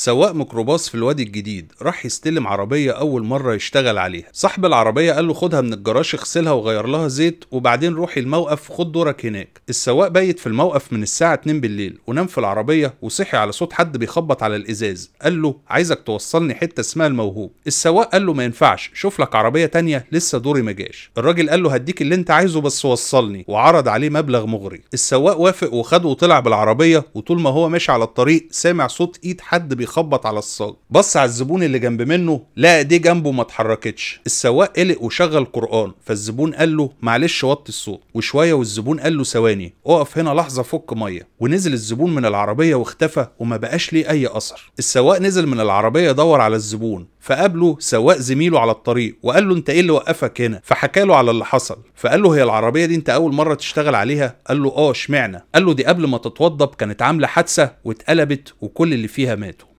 سواق ميكروباص في الوادي الجديد راح يستلم عربية أول مرة يشتغل عليها صاحب العربية قال له خدها من الجراش اغسلها وغير لها زيت وبعدين روح الموقف خد دورك هناك السواق بيت في الموقف من الساعة 2 بالليل ونام في العربية وصحي على صوت حد بيخبط على الإزاز قال له عايزك توصلني حتة اسمها الموهوب السواق قال له ما ينفعش شوف لك عربية تانية لسه دوري ما جاش الراجل قال له هديك اللي انت عايزه بس وصلني وعرض عليه مبلغ مغري السواق وافق وخده وطلع بالعربية وطول ما هو ماشي على الطريق سامع صوت ايد حد بي بيخبط على الصاج بص على الزبون اللي جنب منه لقى دي جنبه ما اتحركتش السواق قلق وشغل قران فالزبون قال له معلش وطي الصوت وشويه والزبون قال له ثواني اقف هنا لحظه فك ميه ونزل الزبون من العربيه واختفى وما بقاش ليه اي اثر السواق نزل من العربيه دور على الزبون فقابله سواق زميله على الطريق وقال له انت ايه اللي وقفك هنا فحكى له على اللي حصل فقال له هي العربيه دي انت اول مره تشتغل عليها قال له اه اشمعنى قال له دي قبل ما تتوضب كانت عامله حادثه واتقلبت وكل اللي فيها ماتوا